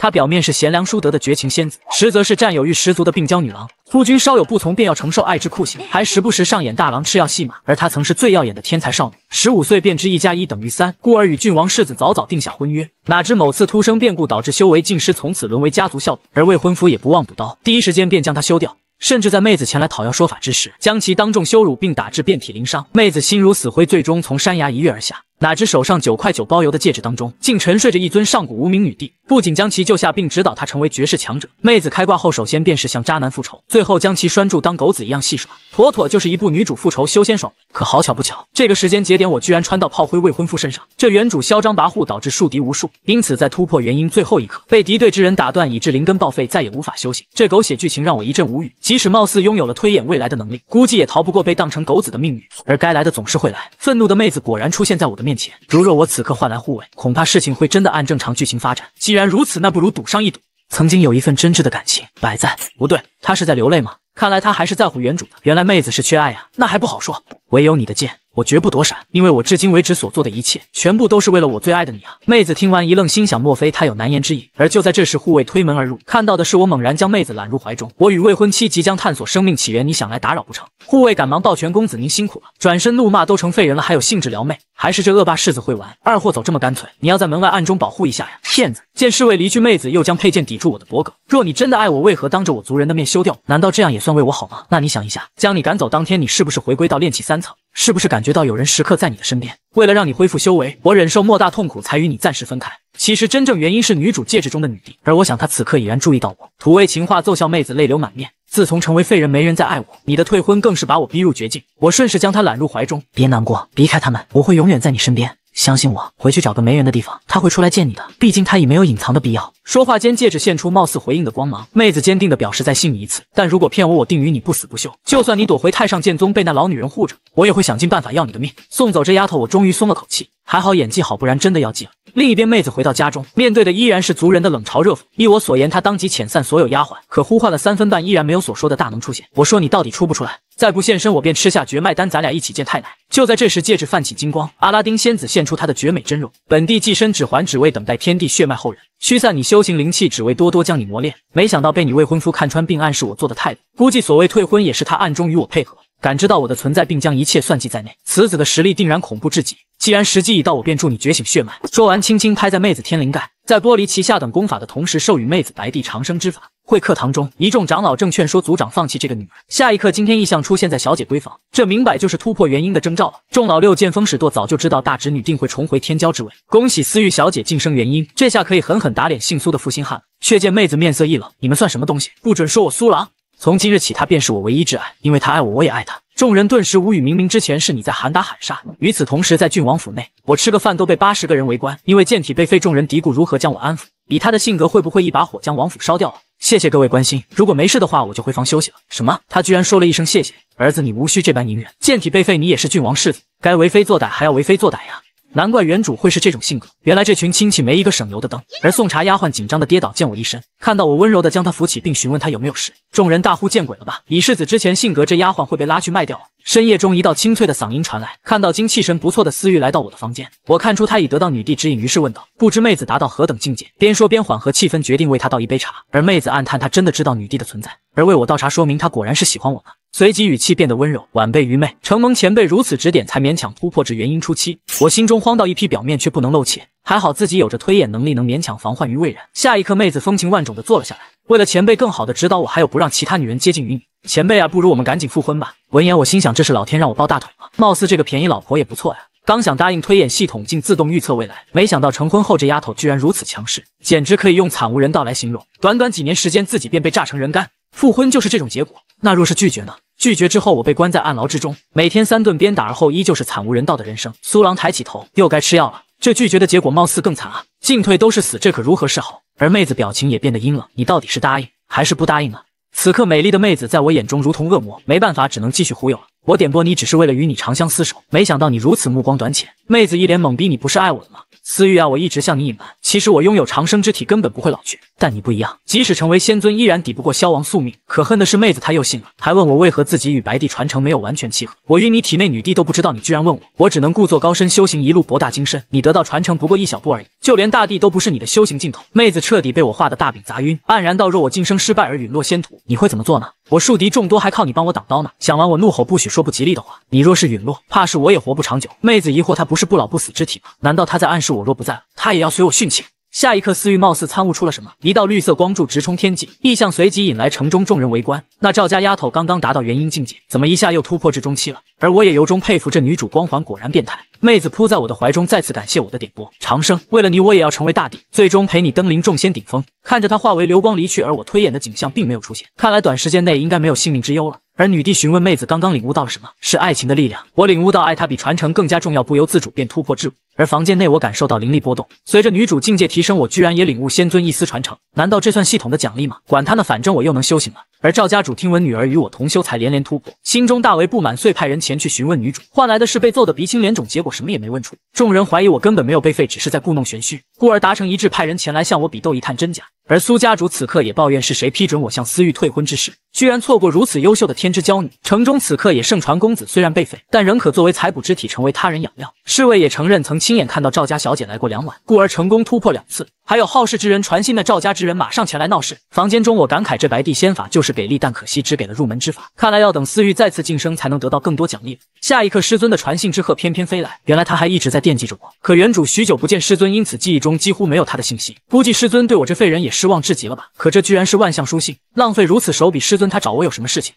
她表面是贤良淑德的绝情仙子，实则是占有欲十足的病娇女郎。夫君稍有不从，便要承受爱之酷刑，还时不时上演大郎吃药戏码。而她曾是最耀眼的天才少女，十五岁便知一加一等于三，故而与郡王世子早早定下婚约。哪知某次突生变故，导致修为尽失，从此沦为家族笑柄。而未婚夫也不忘补刀，第一时间便将她休掉，甚至在妹子前来讨要说法之时，将其当众羞辱并打至遍体鳞伤。妹子心如死灰，最终从山崖一跃而下。哪知手上九块九包邮的戒指当中，竟沉睡着一尊上古无名女帝。不仅将其救下，并指导她成为绝世强者。妹子开挂后，首先便是向渣男复仇，最后将其拴住当狗子一样戏耍，妥妥就是一部女主复仇修仙爽。可好巧不巧，这个时间节点我居然穿到炮灰未婚夫身上。这原主嚣张跋扈，导致树敌无数，因此在突破元婴最后一刻，被敌对之人打断，以致灵根报废，再也无法修行。这狗血剧情让我一阵无语。即使貌似拥有了推演未来的能力，估计也逃不过被当成狗子的命运。而该来的总是会来，愤怒的妹子果然出现在我的面。面前，如若我此刻换来护卫，恐怕事情会真的按正常剧情发展。既然如此，那不如赌上一赌。曾经有一份真挚的感情摆在，不对，他是在流泪吗？看来他还是在乎原主的。原来妹子是缺爱呀，那还不好说。唯有你的剑。我绝不躲闪，因为我至今为止所做的一切，全部都是为了我最爱的你啊！妹子听完一愣，心想，莫非他有难言之隐？而就在这时，护卫推门而入，看到的是我猛然将妹子揽入怀中。我与未婚妻即将探索生命起源，你想来打扰不成？护卫赶忙抱拳，公子您辛苦了。转身怒骂，都成废人了，还有兴致撩妹？还是这恶霸世子会玩，二货走这么干脆，你要在门外暗中保护一下呀！骗子！见侍卫离去，妹子又将佩剑抵住我的脖颈。若你真的爱我，为何当着我族人的面休掉？难道这样也算为我好吗？那你想一下，将你赶走当天，你是不是回归到炼气三层？是不是感觉到有人时刻在你的身边？为了让你恢复修为，我忍受莫大痛苦才与你暂时分开。其实真正原因是女主戒指中的女帝，而我想她此刻已然注意到我。土味情话奏效，妹子泪流满面。自从成为废人，没人再爱我，你的退婚更是把我逼入绝境。我顺势将她揽入怀中，别难过，离开他们，我会永远在你身边。相信我，回去找个没人的地方，他会出来见你的。毕竟他已没有隐藏的必要。说话间，戒指现出貌似回应的光芒。妹子坚定的表示再信你一次，但如果骗我，我定与你不死不休。就算你躲回太上剑宗，被那老女人护着，我也会想尽办法要你的命。送走这丫头，我终于松了口气，还好演技好，不然真的要急了。另一边，妹子回到家中，面对的依然是族人的冷嘲热讽。依我所言，她当即遣散所有丫鬟，可呼唤了三分半，依然没有所说的大能出现。我说你到底出不出来？再不现身，我便吃下绝脉丹，咱俩一起见太奶。就在这时，戒指泛起金光，阿拉丁仙子现出她的绝美真容。本地寄身指环只为等待天地血脉后人，驱散你修行灵气，只为多多将你磨练。没想到被你未婚夫看穿，并暗示我做的太多，估计所谓退婚也是他暗中与我配合。感知到我的存在，并将一切算计在内，此子的实力定然恐怖至极。既然时机已到，我便助你觉醒血脉。说完，轻轻拍在妹子天灵盖，在剥离其下等功法的同时，授予妹子白帝长生之法。会客堂中，一众长老正劝说族长放弃这个女儿。下一刻，惊天异象出现在小姐闺房，这明摆就是突破元婴的征兆了。众老六见风使舵，早就知道大侄女定会重回天骄之位，恭喜思玉小姐晋升元婴，这下可以狠狠打脸姓苏的负心汉了。却见妹子面色一冷：“你们算什么东西？不准说我苏郎！”从今日起，他便是我唯一挚爱，因为他爱我，我也爱他。众人顿时无语。明明之前是你在喊打喊杀，与此同时，在郡王府内，我吃个饭都被八十个人围观。因为剑体被废，众人嘀咕如何将我安抚。以他的性格，会不会一把火将王府烧掉了？谢谢各位关心，如果没事的话，我就回房休息了。什么？他居然说了一声谢谢。儿子，你无需这般隐忍。剑体被废，你也是郡王世子，该为非作歹还要为非作歹呀。难怪原主会是这种性格，原来这群亲戚没一个省油的灯。而送茶丫鬟紧张的跌倒，溅我一身，看到我温柔的将她扶起，并询问她有没有事。众人大呼见鬼了吧！以世子之前性格，这丫鬟会被拉去卖掉。深夜中，一道清脆的嗓音传来，看到精气神不错的思玉来到我的房间，我看出她已得到女帝指引，于是问道：不知妹子达到何等境界？边说边缓和气氛，决定为她倒一杯茶。而妹子暗叹，她真的知道女帝的存在，而为我倒茶，说明她果然是喜欢我呢。随即语气变得温柔，晚辈愚昧，承蒙前辈如此指点，才勉强突破至元婴初期。我心中慌到一批，表面却不能露怯，还好自己有着推演能力，能勉强防患于未然。下一刻，妹子风情万种的坐了下来，为了前辈更好的指导我，还有不让其他女人接近于你，前辈啊，不如我们赶紧复婚吧。闻言，我心想这是老天让我抱大腿吗？貌似这个便宜老婆也不错呀。刚想答应推演系统，竟自动预测未来，没想到成婚后这丫头居然如此强势，简直可以用惨无人道来形容。短短几年时间，自己便被炸成人干。复婚就是这种结果，那若是拒绝呢？拒绝之后，我被关在暗牢之中，每天三顿鞭打，而后依旧是惨无人道的人生。苏郎抬起头，又该吃药了。这拒绝的结果貌似更惨啊，进退都是死，这可如何是好？而妹子表情也变得阴冷，你到底是答应还是不答应呢？此刻美丽的妹子在我眼中如同恶魔，没办法，只能继续忽悠了。我点拨你只是为了与你长相厮守，没想到你如此目光短浅。妹子一脸懵逼，你不是爱我的吗？思玉啊，我一直向你隐瞒，其实我拥有长生之体，根本不会老去。但你不一样，即使成为仙尊，依然抵不过消亡宿命。可恨的是，妹子她又信了，还问我为何自己与白帝传承没有完全契合。我与你体内女帝都不知道，你居然问我。我只能故作高深，修行一路博大精深。你得到传承不过一小步而已，就连大帝都不是你的修行尽头。妹子彻底被我画的大饼砸晕，黯然到若我晋升失败而陨落仙途，你会怎么做呢？我树敌众多，还靠你帮我挡刀呢。想完，我怒吼，不许说不吉利的话。你若是陨落，怕是我也活不长久。妹子疑惑，他不是不老不死之体吗？难道他在暗示我，若不在了，他也要随我殉情？下一刻，思域貌似参悟出了什么，一道绿色光柱直冲天际，异象随即引来城中众人围观。那赵家丫头刚刚达到元婴境界，怎么一下又突破至中期了？而我也由衷佩服这女主光环果然变态，妹子扑在我的怀中，再次感谢我的点拨。长生，为了你，我也要成为大帝，最终陪你登临众仙顶峰。看着她化为流光离去，而我推演的景象并没有出现，看来短时间内应该没有性命之忧了。而女帝询问妹子刚刚领悟到了什么？是爱情的力量，我领悟到爱她比传承更加重要，不由自主便突破至。而房间内，我感受到灵力波动，随着女主境界提升，我居然也领悟仙尊一丝传承。难道这算系统的奖励吗？管他呢，反正我又能修行了。而赵家主听闻女儿与我同修，才连连突破，心中大为不满，遂派人前去询问女主，换来的是被揍得鼻青脸肿，结果什么也没问出。众人怀疑我根本没有被废，只是在故弄玄虚，故而达成一致，派人前来向我比斗一探真假。而苏家主此刻也抱怨是谁批准我向思玉退婚之事，居然错过如此优秀的天之娇女。城中此刻也盛传公子虽然被废，但仍可作为财补之体，成为他人养料。侍卫也承认曾。亲眼看到赵家小姐来过两晚，故而成功突破两次。还有好事之人传信的赵家之人马上前来闹事。房间中，我感慨这白帝仙法就是给力，但可惜只给了入门之法。看来要等思玉再次晋升才能得到更多奖励。下一刻，师尊的传信之鹤翩翩飞来，原来他还一直在惦记着我。可原主许久不见师尊，因此记忆中几乎没有他的信息。估计师尊对我这废人也失望至极了吧？可这居然是万象书信，浪费如此手笔，师尊他找我有什么事情？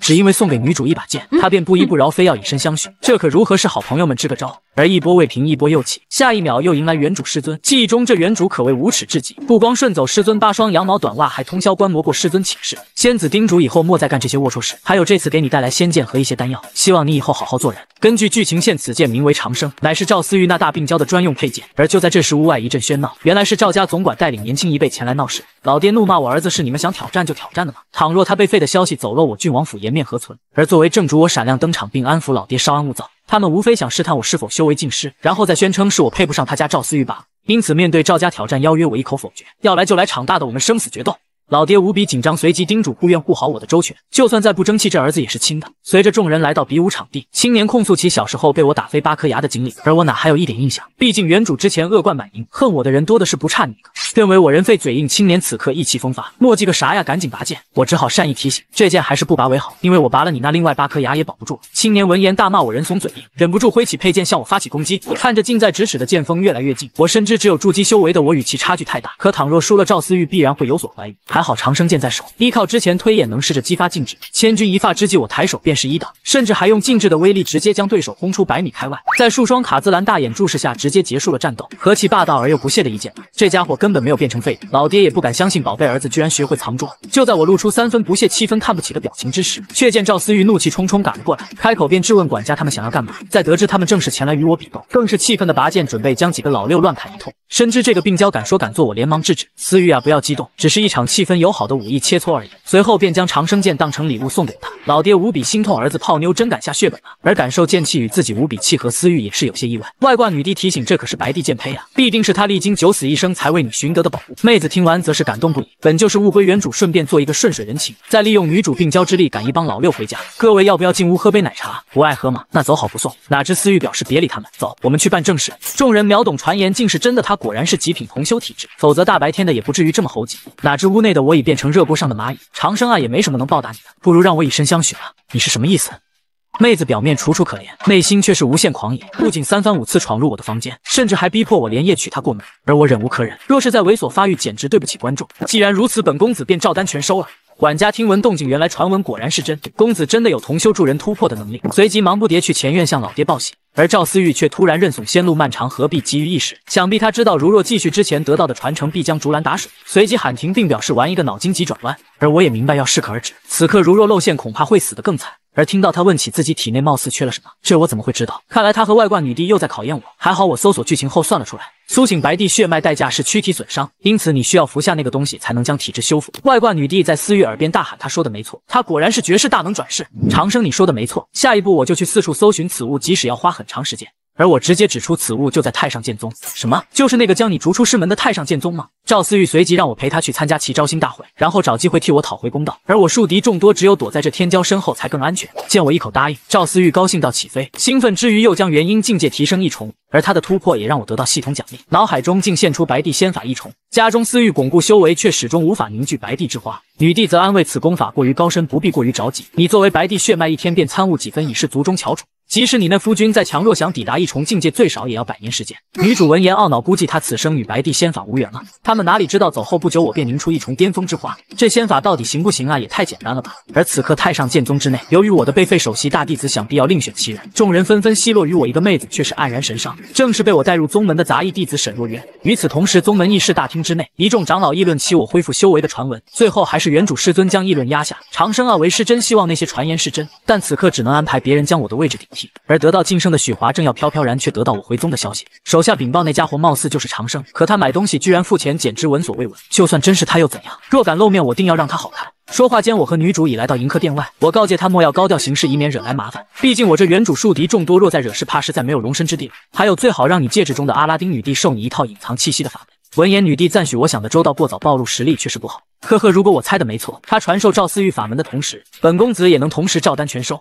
只因为送给女主一把剑，他便不依不饶，非要以身相许，这可如何是好？朋友们支个招。而一波未平，一波又起，下一秒又迎来原主师尊。记忆中这原主可谓无耻至极，不光顺走师尊八双羊毛短袜，还通宵观摩过师尊寝室。仙子叮嘱以后莫再干这些龌龊事。还有这次给你带来仙剑和一些丹药，希望你以后好好做人。根据剧情线，此剑名为长生，乃是赵思玉那大病娇的专用佩剑。而就在这时，屋外一阵喧闹，原来是赵家总管带领年轻一辈前来闹事。老爹怒骂我儿子是你们想挑战就挑战的吗？倘若他被废的消息走漏，我郡王府颜面何存？而作为正主，我闪亮登场，并安抚老爹稍安勿躁。他们无非想试探我是否修为尽失，然后再宣称是我配不上他家赵思玉罢了。因此，面对赵家挑战邀约，我一口否决，要来就来场大的，我们生死决斗。老爹无比紧张，随即叮嘱护院护好我的周全，就算再不争气，这儿子也是亲的。随着众人来到比武场地，青年控诉起小时候被我打飞八颗牙的经历，而我哪还有一点印象？毕竟原主之前恶贯满盈，恨我的人多的是，不差你一个。认为我人废嘴硬，青年此刻意气风发，墨迹个啥呀？赶紧拔剑！我只好善意提醒，这剑还是不拔为好，因为我拔了你那另外八颗牙也保不住。青年闻言大骂我人怂嘴硬，忍不住挥起佩剑向我发起攻击。看着近在咫尺的剑锋越来越近，我深知只有筑基修为的我与其差距太大，可倘若输了赵思玉，必然会有所怀疑。好，长生剑在手，依靠之前推演，能试着激发禁制，千钧一发之际，我抬手便是一挡，甚至还用禁制的威力直接将对手轰出百米开外。在数双卡兹兰大眼注视下，直接结束了战斗。何其霸道而又不屑的一剑！这家伙根本没有变成废物，老爹也不敢相信宝贝儿子居然学会藏拙。就在我露出三分不屑、七分看不起的表情之时，却见赵思玉怒气冲冲赶了过来，开口便质问管家他们想要干嘛。在得知他们正是前来与我比斗，更是气愤的拔剑准备将几个老六乱砍一通。深知这个病娇敢说敢做，我连忙制止：“思玉啊，不要激动，只是一场气氛。”友好的武艺切磋而已，随后便将长生剑当成礼物送给他老爹，无比心痛。儿子泡妞真敢下血本啊！而感受剑气与自己无比契合，思玉也是有些意外。外挂女帝提醒，这可是白帝剑胚啊，必定是他历经九死一生才为你寻得的宝物。妹子听完则是感动不已。本就是物归原主，顺便做一个顺水人情，再利用女主病娇之力赶一帮老六回家。各位要不要进屋喝杯奶茶？不爱喝吗？那走好不送。哪知思玉表示别理他们，走，我们去办正事。众人秒懂，传言竟是真的。他果然是极品同修体质，否则大白天的也不至于这么猴急。哪知屋内。累得我已变成热锅上的蚂蚁，长生啊，也没什么能报答你的，不如让我以身相许吧。你是什么意思？妹子表面楚楚可怜，内心却是无限狂野，不仅三番五次闯入我的房间，甚至还逼迫我连夜娶她过门。而我忍无可忍，若是在猥琐发育，简直对不起观众。既然如此，本公子便照单全收了。管家听闻动静，原来传闻果然是真，公子真的有同修助人突破的能力。随即忙不迭去前院向老爹报喜。而赵思玉却突然认怂，仙路漫长，何必急于一时？想必他知道，如若继续之前得到的传承，必将竹篮打水。随即喊停，并表示玩一个脑筋急转弯。而我也明白，要适可而止。此刻如若露馅，恐怕会死得更惨。而听到他问起自己体内貌似缺了什么，这我怎么会知道？看来他和外挂女帝又在考验我。还好我搜索剧情后算了出来。苏醒白帝血脉代价是躯体损伤，因此你需要服下那个东西才能将体质修复。外挂女帝在思域耳边大喊：“她说的没错，她果然是绝世大能转世。”长生，你说的没错，下一步我就去四处搜寻此物，即使要花很长时间。而我直接指出此物就在太上剑宗，什么？就是那个将你逐出师门的太上剑宗吗？赵思玉随即让我陪他去参加其招新大会，然后找机会替我讨回公道。而我树敌众多，只有躲在这天骄身后才更安全。见我一口答应，赵思玉高兴到起飞，兴奋之余又将元婴境界提升一重，而他的突破也让我得到系统奖励，脑海中竟现出白帝仙法一重。家中思玉巩固修为，却始终无法凝聚白帝之花。女帝则安慰此功法过于高深，不必过于着急。你作为白帝血脉，一天便参悟几分，已是族中翘楚。即使你那夫君再强弱，想抵达一重境界，最少也要百年时间。女主闻言懊恼，估计她此生与白帝仙法无缘了。他们哪里知道，走后不久，我便凝出一重巅峰之花。这仙法到底行不行啊？也太简单了吧！而此刻太上剑宗之内，由于我的被废首席大弟子，想必要另选其人。众人纷纷奚落于我一个妹子，却是黯然神伤。正是被我带入宗门的杂役弟子沈若渊。与此同时，宗门议事大厅之内，一众长老议论起我恢复修为的传闻，最后还是原主师尊将议论压下。长生啊，为师真希望那些传言是真，但此刻只能安排别人将我的位置顶替。而得到晋升的许华正要飘飘然，却得到我回宗的消息。手下禀报，那家伙貌似就是长生，可他买东西居然付钱，简直闻所未闻。就算真是他又怎样？若敢露面，我定要让他好看。说话间，我和女主已来到迎客殿外。我告诫他莫要高调行事，以免惹来麻烦。毕竟我这原主树敌众多，若再惹事，怕是在没有容身之地。了。还有，最好让你戒指中的阿拉丁女帝授你一套隐藏气息的法门。闻言，女帝赞许我想的周到，过早暴露实力确实不好。呵呵，如果我猜的没错，他传授赵思玉法门的同时，本公子也能同时照单全收。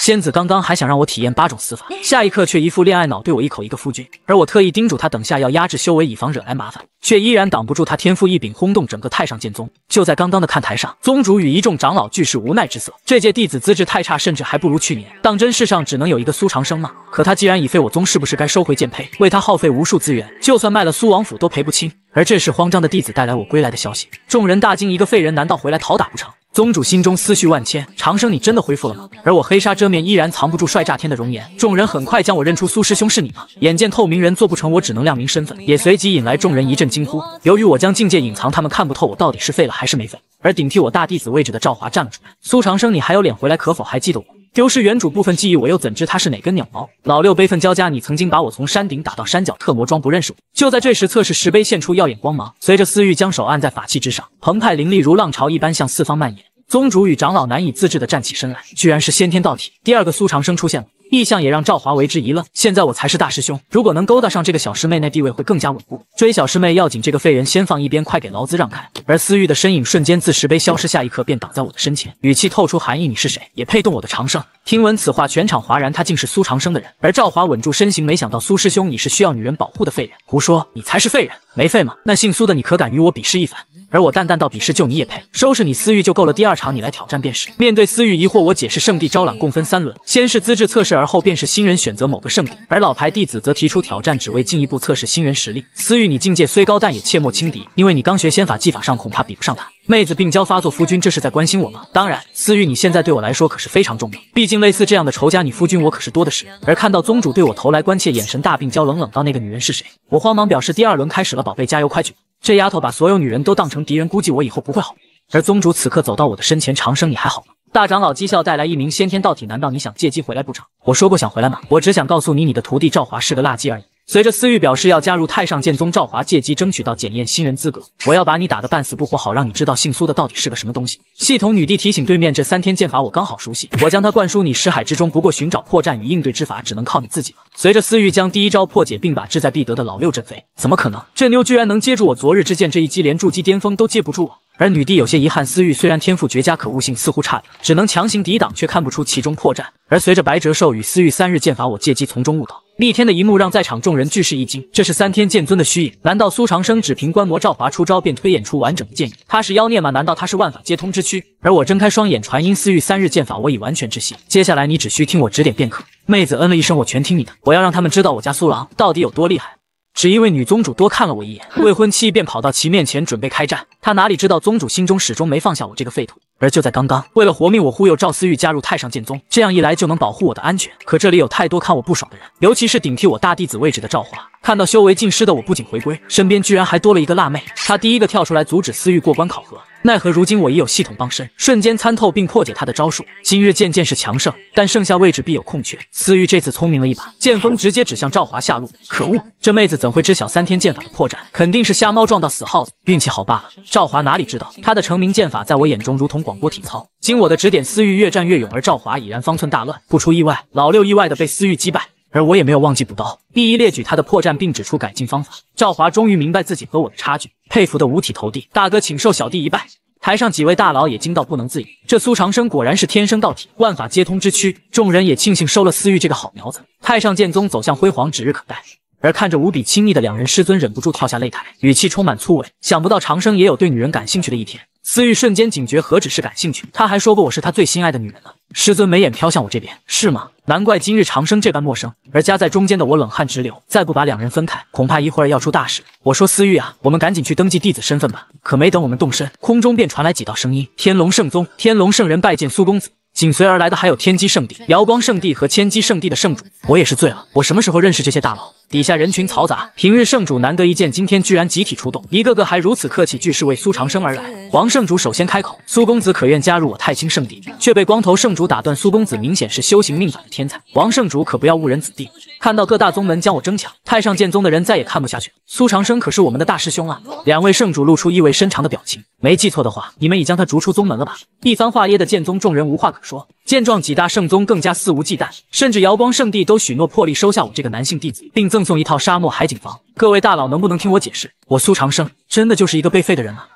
仙子刚刚还想让我体验八种死法，下一刻却一副恋爱脑，对我一口一个夫君。而我特意叮嘱他，等下要压制修为，以防惹来麻烦，却依然挡不住他天赋异禀，轰动整个太上剑宗。就在刚刚的看台上，宗主与一众长老俱是无奈之色，这届弟子资质太差，甚至还不如去年。当真世上只能有一个苏长生吗？可他既然已废我宗，是不是该收回剑佩？为他耗费无数资源，就算卖了苏王府都赔不清。而这时，慌张的弟子带来我归来的消息，众人大惊：一个废人难道回来讨打不成？宗主心中思绪万千，长生，你真的恢复了吗？而我黑纱遮面，依然藏不住帅炸天的容颜。众人很快将我认出，苏师兄是你吗？眼见透明人做不成，我只能亮明身份，也随即引来众人一阵惊呼。由于我将境界隐藏，他们看不透我到底是废了还是没废。而顶替我大弟子位置的赵华站了出来：“苏长生，你还有脸回来？可否还记得我？丢失原主部分记忆，我又怎知他是哪根鸟毛？”老六悲愤交加：“你曾经把我从山顶打到山脚，特魔装不认识我！”就在这时，测试石碑现出耀眼光芒，随着思域将手按在法器之上，澎湃灵力如浪潮一般向四方蔓延。宗主与长老难以自制的站起身来，居然是先天道体。第二个苏长生出现了，意象也让赵华为之一愣。现在我才是大师兄，如果能勾搭上这个小师妹，那地位会更加稳固。追小师妹要紧，这个废人先放一边，快给劳资让开！而思玉的身影瞬间自石碑消失，下一刻便挡在我的身前，语气透出寒意：“你是谁？也配动我的长生？”听闻此话，全场哗然，他竟是苏长生的人。而赵华稳住身形，没想到苏师兄已是需要女人保护的废人。胡说，你才是废人！没废吗？那姓苏的，你可敢与我比试一番？而我淡淡道：“比试就你也配？收拾你思域就够了。第二场你来挑战便是。”面对思域疑惑，我解释：“圣地招揽共分三轮，先是资质测试，而后便是新人选择某个圣地，而老牌弟子则提出挑战，只为进一步测试新人实力。思域，你境界虽高，但也切莫轻敌，因为你刚学仙法，技法上恐怕比不上他。”妹子病娇发作，夫君这是在关心我吗？当然，思玉，你现在对我来说可是非常重要。毕竟类似这样的仇家，你夫君我可是多的是。而看到宗主对我投来关切眼神，大病娇冷冷道：“那个女人是谁？”我慌忙表示：“第二轮开始了，宝贝加油，快去！”这丫头把所有女人都当成敌人，估计我以后不会好。而宗主此刻走到我的身前：“长生，你还好吗？”大长老讥笑：“带来一名先天道体，难道你想借机回来不成？”我说过想回来吗？我只想告诉你，你的徒弟赵华是个垃圾而已。随着思玉表示要加入太上剑宗，赵华借机争取到检验新人资格。我要把你打得半死不活，好让你知道姓苏的到底是个什么东西。系统女帝提醒对面，这三天剑法我刚好熟悉，我将它灌输你识海之中。不过寻找破绽与应对之法，只能靠你自己了。随着思玉将第一招破解，并把志在必得的老六震飞，怎么可能？这妞居然能接住我昨日之剑这一击，连筑基巅峰都接不住。啊！而女帝有些遗憾，思玉虽然天赋绝佳，可悟性似乎差点，只能强行抵挡，却看不出其中破绽。而随着白折寿与思玉三日剑法，我借机从中悟道。逆天的一幕让在场众人俱是一惊。这是三天剑尊的虚影，难道苏长生只凭观摩赵华出招便推演出完整的剑影？他是妖孽吗？难道他是万法皆通之躯？而我睁开双眼，传音思玉三日剑法，我已完全知悉。接下来你只需听我指点便可。妹子嗯了一声，我全听你的。我要让他们知道我家苏郎到底有多厉害。只因为女宗主多看了我一眼，未婚妻便跑到其面前准备开战。她哪里知道宗主心中始终没放下我这个废土。而就在刚刚，为了活命，我忽悠赵思玉加入太上剑宗，这样一来就能保护我的安全。可这里有太多看我不爽的人，尤其是顶替我大弟子位置的赵华。看到修为尽失的我，不仅回归，身边居然还多了一个辣妹。她第一个跳出来阻止思玉过关考核。奈何如今我已有系统傍身，瞬间参透并破解他的招数。今日剑剑是强盛，但剩下位置必有空缺。思玉这次聪明了一把，剑锋直接指向赵华下路。可恶，这妹子怎会知晓三天剑法的破绽？肯定是瞎猫撞到死耗子，运气好罢了。赵华哪里知道，他的成名剑法在我眼中如同广播体操。经我的指点，思玉越战越勇，而赵华已然方寸大乱。不出意外，老六意外的被思玉击败。而我也没有忘记补刀，一一列举他的破绽，并指出改进方法。赵华终于明白自己和我的差距，佩服的五体投地。大哥，请受小弟一拜。台上几位大佬也惊到不能自已，这苏长生果然是天生道体，万法皆通之躯。众人也庆幸收了思玉这个好苗子，太上剑宗走向辉煌指日可待。而看着无比亲密的两人，师尊忍不住跳下擂台，语气充满粗尾。想不到长生也有对女人感兴趣的一天。思玉瞬间警觉，何止是感兴趣，他还说过我是他最心爱的女人呢。师尊眉眼飘向我这边，是吗？难怪今日长生这般陌生。而夹在中间的我冷汗直流，再不把两人分开，恐怕一会儿要出大事。我说思玉啊，我们赶紧去登记弟子身份吧。可没等我们动身，空中便传来几道声音：天龙圣宗，天龙圣人拜见苏公子。紧随而来的还有天机圣地、瑶光圣地和千机圣地的圣主，我也是醉了，我什么时候认识这些大佬？底下人群嘈杂，平日圣主难得一见，今天居然集体出动，一个个还如此客气，俱是为苏长生而来。王圣主首先开口：“苏公子可愿加入我太清圣地？”却被光头圣主打断：“苏公子明显是修行命法的天才，王圣主可不要误人子弟。”看到各大宗门将我争抢，太上剑宗的人再也看不下去。苏长生可是我们的大师兄啊！两位圣主露出意味深长的表情，没记错的话，你们已将他逐出宗门了吧？一番话噎得剑宗众人无话可说。说，见状，几大圣宗更加肆无忌惮，甚至瑶光圣地都许诺破例收下我这个男性弟子，并赠送一套沙漠海景房。各位大佬，能不能听我解释？我苏长生真的就是一个被废的人了。